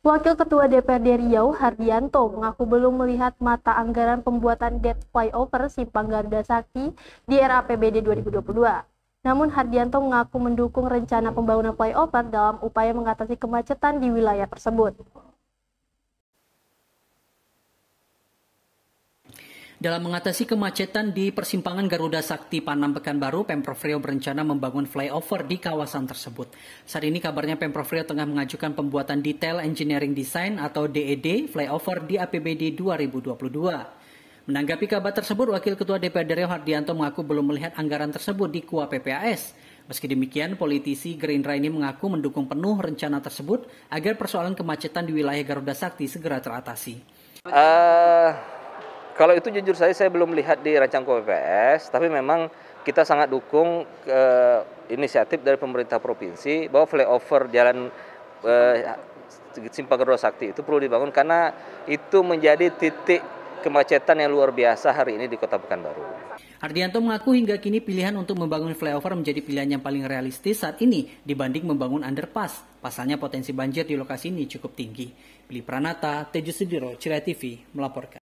Wakil Ketua DPRD Riau, Hardianto, mengaku belum melihat mata anggaran pembuatan dead flyover Simpang Garuda Sakti di era APBD 2022. Namun Hardianto mengaku mendukung rencana pembangunan flyover dalam upaya mengatasi kemacetan di wilayah tersebut. Dalam mengatasi kemacetan di persimpangan Garuda Sakti Panam Pekanbaru, Pemprov Riau berencana membangun flyover di kawasan tersebut. Saat ini kabarnya Pemprov Riau tengah mengajukan pembuatan Detail Engineering Design atau DED e flyover di APBD 2022. Menanggapi kabar tersebut, Wakil Ketua DPRD Riau Hardianto mengaku belum melihat anggaran tersebut di KUA PPAS. Meski demikian, politisi Gerindra ini mengaku mendukung penuh rencana tersebut agar persoalan kemacetan di wilayah Garuda Sakti segera teratasi. Uh, kalau itu jujur saya saya belum lihat di rancang KPPS, tapi memang kita sangat dukung e, inisiatif dari pemerintah provinsi bahwa flyover jalan e, Simpang Kedua Sakti itu perlu dibangun karena itu menjadi titik kemacetan yang luar biasa hari ini di Kota Pekanbaru. Ardianto mengaku hingga kini pilihan untuk membangun flyover menjadi pilihan yang paling realistis saat ini dibanding membangun underpass. Pasalnya potensi banjir di lokasi ini cukup tinggi. Beli Pranata, Tejo Sudiro, Cira TV melaporkan.